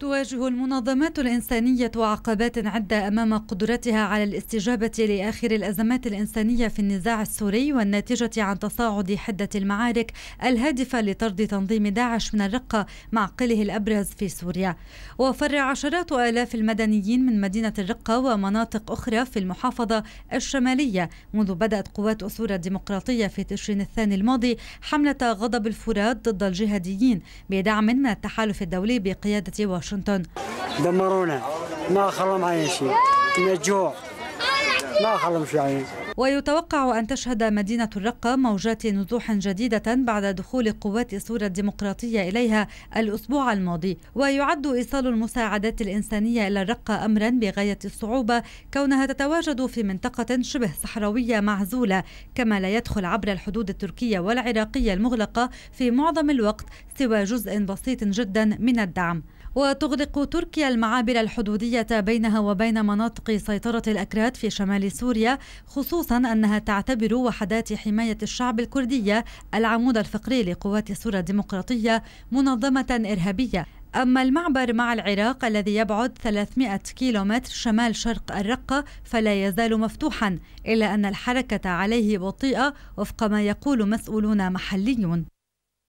تواجه المنظمات الإنسانية عقبات عدة أمام قدرتها على الاستجابة لآخر الأزمات الإنسانية في النزاع السوري والناتجة عن تصاعد حدة المعارك الهادفة لطرد تنظيم داعش من الرقة معقله الأبرز في سوريا وفر عشرات آلاف المدنيين من مدينة الرقة ومناطق أخرى في المحافظة الشمالية منذ بدأت قوات أسورة الديمقراطية في تشرين الثاني الماضي حملة غضب الفرات ضد الجهاديين بدعم من التحالف الدولي بقيادة واشنطن واشنطن دمرونا ما خلوا معي شيء من الجوع لا خلف شيء يعني. ويتوقع أن تشهد مدينة الرقة موجات نزوح جديدة بعد دخول قوات سوريا الديمقراطية إليها الأسبوع الماضي ويعد إيصال المساعدات الإنسانية إلى الرقة أمرا بغاية الصعوبة كونها تتواجد في منطقة شبه صحراوية معزولة كما لا يدخل عبر الحدود التركية والعراقية المغلقة في معظم الوقت سوى جزء بسيط جدا من الدعم وتغلق تركيا المعابر الحدودية بينها وبين مناطق سيطرة الأكراد في شمال لسوريا سوريا خصوصا أنها تعتبر وحدات حماية الشعب الكردية العمود الفقري لقوات سوريا الديمقراطية منظمة إرهابية أما المعبر مع العراق الذي يبعد 300 كيلومتر شمال شرق الرقة فلا يزال مفتوحا إلا أن الحركة عليه بطيئة وفق ما يقول مسؤولون محليون